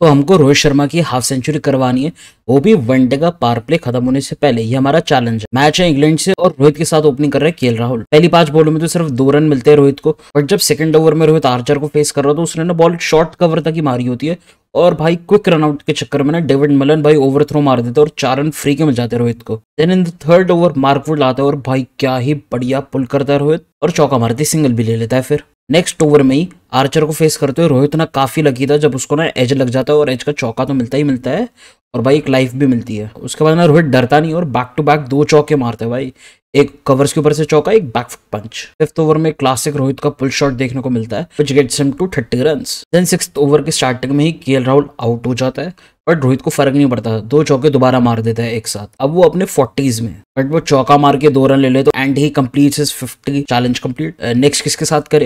तो हमको रोहित शर्मा की हाफ सेंचुरी करवानी है वो भी वनडे का पार प्ले खत्म होने से पहले ये हमारा चैलेंज है मैच है इंग्लैंड से और रोहित के साथ ओपनिंग कर रहे हैं केल राहुल पहली पांच बॉलों में तो सिर्फ दो रन मिलते हैं रोहित को बट जब सेकंड ओवर में रोहित आर्चर को फेस कर रहा था तो उसने ना बॉल शॉर्ट कवर तक ही मारी होती है और भाई क्विक रनआउट के चक्कर में ना डेविड मलन भाई ओवर थ्रो मार देते और चार रन फ्री के मिल जाते रोहित को then in third over Mark Wood लाता है और भाई क्या ही बढ़िया पुल करता है रोहित और चौका मारती सिंगल भी ले लेता है फिर नेक्स्ट ओवर में ही आर्चर को फेस करते हुए रोहित ना काफ़ी लकी था जब उसको ना एज लग जाता है और एज का चौका तो मिलता ही मिलता है और भाई एक लाइफ भी मिलती है उसके बाद ना रोहित डरता नहीं और बैक टू बैक दो चौके मारते भाई एक कवर्स के ऊपर से चौका एक back foot punch fifth over में क्लासिक रोहित का पुल शॉट देखने को मिलता है which gets him to thirty run then six over के स्टार्टिंग में ही के राहुल आउट हो जाता है बट रोहित को फर्क नहीं पड़ता दो चौके दोबारा मार देता है एक साथ अब वो अपने फोर्टीज में बट वो चौका मार के दो रन ले ले तो एंड ही complete his fifty challenge complete next किसके साथ करे